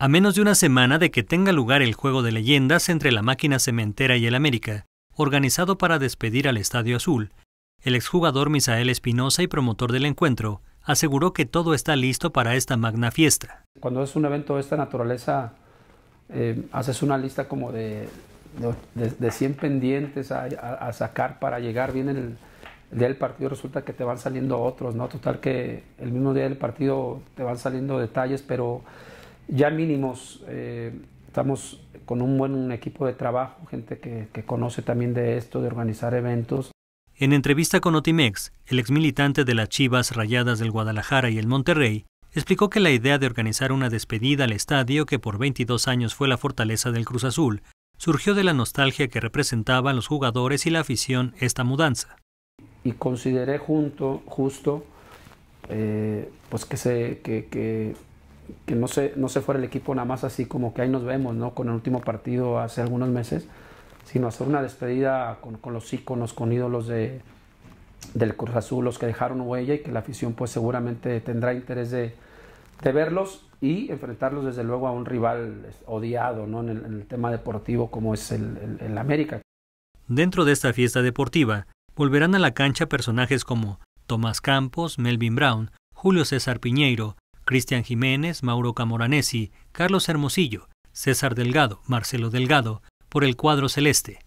a menos de una semana de que tenga lugar el juego de leyendas entre la máquina cementera y el América, organizado para despedir al Estadio Azul, el exjugador Misael Espinosa y promotor del encuentro aseguró que todo está listo para esta magna fiesta. Cuando es un evento de esta naturaleza, eh, haces una lista como de, de, 100 pendientes a, sacar para llegar bien el día del partido resulta que te van saliendo otros, ¿no? Total que el mismo día del partido te van saliendo detalles, pero ya mínimos. Eh, estamos con un buen equipo de trabajo, gente que, que conoce también de esto, de organizar eventos. En entrevista con Otimex, el ex militante de las Chivas Rayadas del Guadalajara y el Monterrey explicó que la idea de organizar una despedida al estadio que por 22 años fue la fortaleza del Cruz Azul surgió de la nostalgia que representaban los jugadores y la afición esta mudanza. Y consideré junto, justo eh, pues que, se, que que no se, no se fuera el equipo nada más así como que ahí nos vemos, ¿no? Con el último partido hace algunos meses, sino hacer una despedida con, los íconos, con ídolos de, del Cruz Azul, los que dejaron huella y que la afición pues seguramente tendrá interés de, de verlos y enfrentarlos desde luego a un rival pues, odiado, ¿no? En el, tema deportivo como es el, el, el América. Dentro de esta fiesta deportiva, volverán a la cancha personajes como Tomás Campos, Melvin Brown, Julio César Piñeiro, Cristian Jiménez, Mauro Camoranesi, Carlos Hermosillo, César Delgado, Marcelo Delgado, por el cuadro celeste,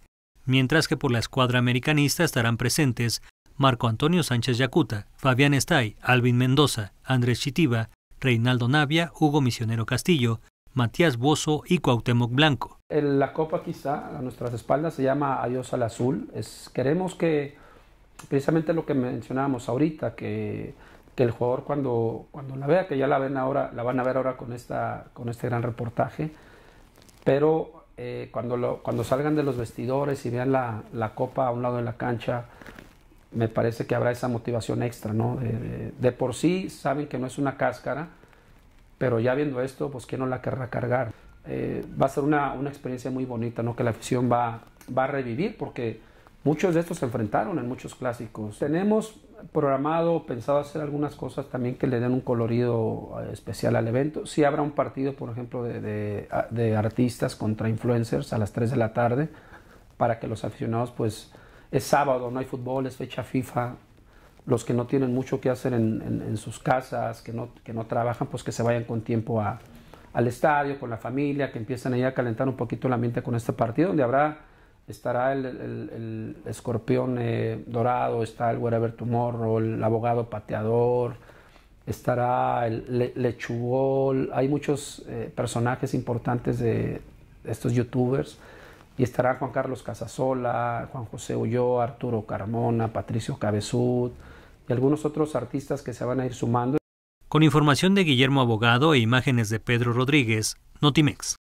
mientras que por la escuadra americanista estarán presentes Marco Antonio Sánchez Yacuta, Fabián Estay, Alvin Mendoza, Andrés Chitiba, Reinaldo Navia, Hugo Misionero Castillo, Matías Bozo y Cuauhtémoc Blanco. La copa quizá a nuestras espaldas se llama Adiós al Azul. Es, queremos que, precisamente lo que mencionábamos ahorita, que que el jugador cuando, cuando la vea, que ya la ven ahora, la van a ver ahora con, esta, con este gran reportaje, pero eh, cuando, lo, cuando salgan de los vestidores y vean la, la, copa a un lado de la cancha, me parece que habrá esa motivación extra, ¿no? De, por sí saben que no es una cáscara, pero ya viendo esto, pues ¿quién no la querrá cargar? Eh, va a ser una, una, experiencia muy bonita, ¿no? Que la afición va, va a revivir porque Muchos de estos se enfrentaron en muchos clásicos. Tenemos programado, pensado hacer algunas cosas también que le den un colorido eh, especial al evento. Si habrá un partido, por ejemplo, de, artistas contra influencers a las 3 de la tarde, para que los aficionados, pues, es sábado, no hay fútbol, es fecha FIFA. Los que no tienen mucho que hacer en, sus casas, que no, que no trabajan, pues que se vayan con tiempo a, al estadio, con la familia, que empiecen ahí a calentar un poquito la mente con este partido, donde habrá estará el, escorpión eh, dorado, está el whatever tomorrow, el abogado pateador, estará el lechugol, hay muchos eh, personajes importantes de estos youtubers. Y estará Juan Carlos Casasola, Juan José Ulloa, Arturo Carmona, Patricio Cabezud y algunos otros artistas que se van a ir sumando. Con información de Guillermo Abogado e imágenes de Pedro Rodríguez, Notimex.